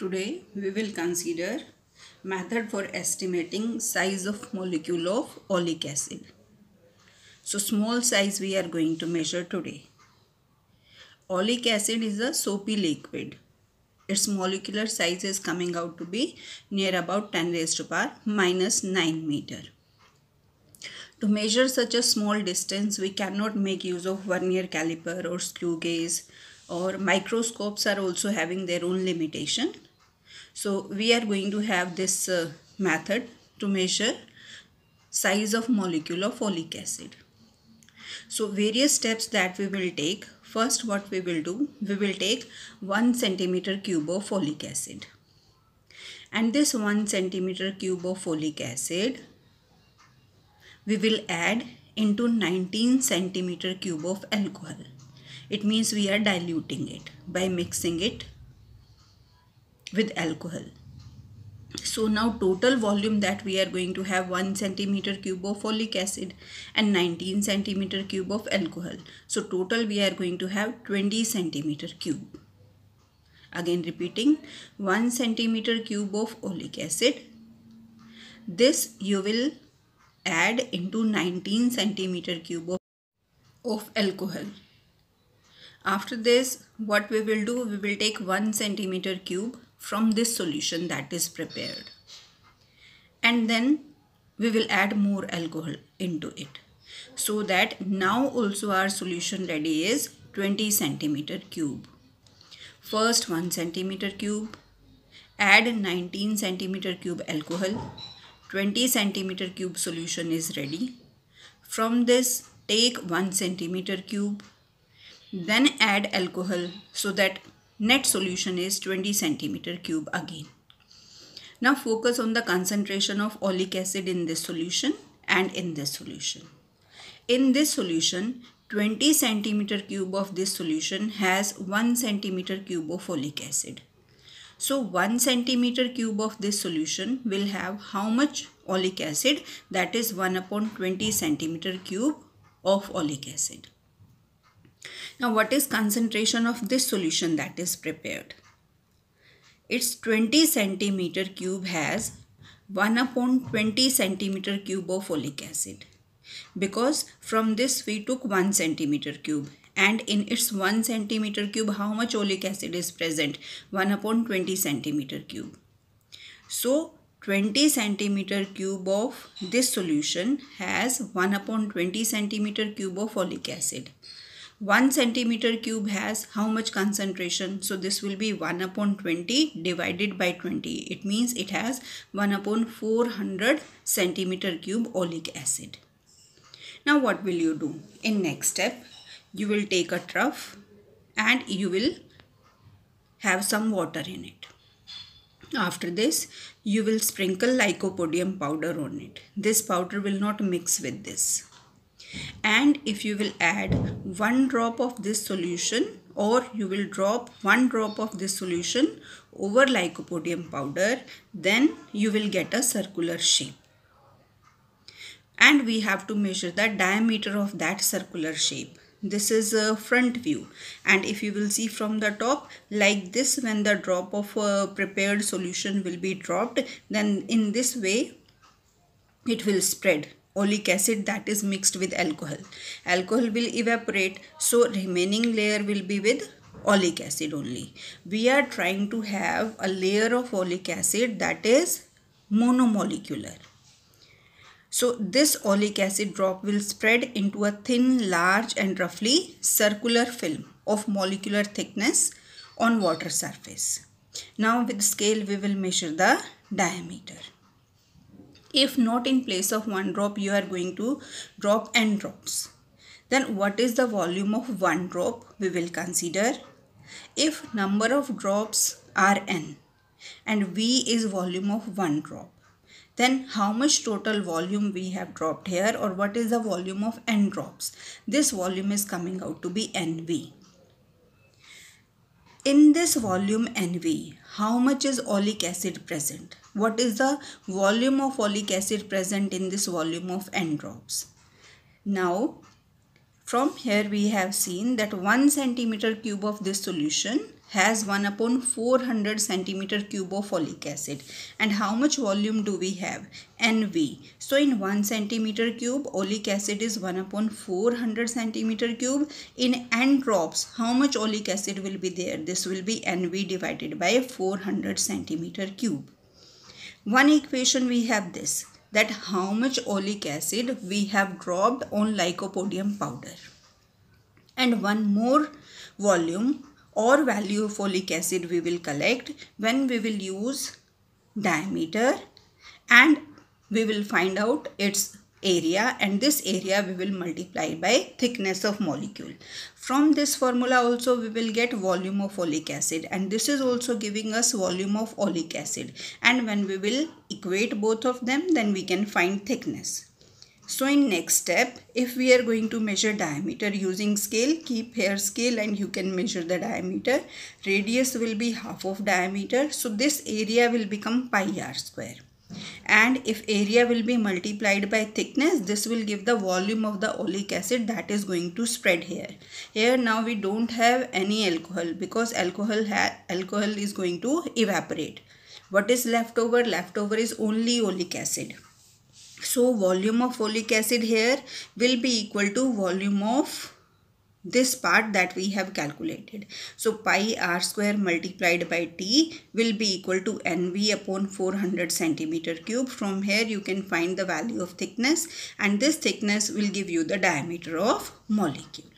Today we will consider method for estimating size of molecule of oleic acid. So small size we are going to measure today. Oleic acid is a soapy liquid. Its molecular size is coming out to be near about 10 raised to power minus 9 meter. To measure such a small distance, we cannot make use of vernier caliper or screw gauge or microscopes are also having their own limitation so we are going to have this uh, method to measure size of molecule of folic acid. So various steps that we will take. First what we will do, we will take 1 centimeter cube of folic acid. And this 1 centimeter cube of folic acid we will add into 19 centimeter cube of alcohol. It means we are diluting it by mixing it with alcohol. So now total volume that we are going to have 1 centimeter cube of folic acid and 19 centimeter cube of alcohol. So total we are going to have 20 centimeter cube. Again repeating 1 centimeter cube of folic acid. This you will add into 19 centimeter cube of, of alcohol. After this, what we will do, we will take 1 centimeter cube from this solution that is prepared. And then we will add more alcohol into it. So that now also our solution ready is 20 centimeter cube. First 1 centimeter cube, add 19 centimeter cube alcohol, 20 centimeter cube solution is ready. From this take 1 centimeter cube then add alcohol so that net solution is 20 centimeter cube again. Now focus on the concentration of oleic acid in this solution and in this solution. In this solution, 20 centimeter cube of this solution has 1 centimeter cube of folic acid. So 1 centimeter cube of this solution will have how much oleic acid that is 1 upon 20 centimeter cube of oleic acid. Now what is concentration of this solution that is prepared? Its 20 centimeter cube has 1 upon 20 centimeter cube of folic acid because from this we took 1 centimeter cube and in its 1 centimeter cube how much folic acid is present 1 upon 20 centimeter cube so 20 centimeter cube of this solution has 1 upon 20 centimeter cube of folic acid 1 centimeter cube has how much concentration? So this will be 1 upon 20 divided by 20. It means it has 1 upon 400 centimeter cube oleic acid. Now what will you do? In next step, you will take a trough and you will have some water in it. After this, you will sprinkle lycopodium powder on it. This powder will not mix with this and if you will add one drop of this solution or you will drop one drop of this solution over lycopodium powder then you will get a circular shape and we have to measure the diameter of that circular shape this is a front view and if you will see from the top like this when the drop of a uh, prepared solution will be dropped then in this way it will spread oleic acid that is mixed with alcohol. Alcohol will evaporate so remaining layer will be with oleic acid only. We are trying to have a layer of oleic acid that is monomolecular. So this oleic acid drop will spread into a thin, large and roughly circular film of molecular thickness on water surface. Now with scale we will measure the diameter if not in place of one drop you are going to drop n drops then what is the volume of one drop we will consider if number of drops are n and v is volume of one drop then how much total volume we have dropped here or what is the volume of n drops this volume is coming out to be nv in this volume nv how much is oleic acid present what is the volume of folic acid present in this volume of n drops? Now, from here we have seen that 1 centimeter cube of this solution has 1 upon 400 centimeter cube of folic acid and how much volume do we have nv so in 1 centimeter cube folic acid is 1 upon 400 centimeter cube in n drops how much folic acid will be there this will be nv divided by 400 centimeter cube one equation we have this that how much oleic acid we have dropped on lycopodium powder and one more volume or value of folic acid we will collect when we will use diameter and we will find out its area and this area we will multiply by thickness of molecule. From this formula also we will get volume of folic acid and this is also giving us volume of oleic acid and when we will equate both of them then we can find thickness. So in next step if we are going to measure diameter using scale keep hair scale and you can measure the diameter radius will be half of diameter so this area will become pi r square and if area will be multiplied by thickness this will give the volume of the oleic acid that is going to spread here here now we don't have any alcohol because alcohol alcohol is going to evaporate what is left over leftover is only oleic acid so volume of oleic acid here will be equal to volume of this part that we have calculated. So pi r square multiplied by t will be equal to nv upon 400 centimeter cube. From here you can find the value of thickness and this thickness will give you the diameter of molecule.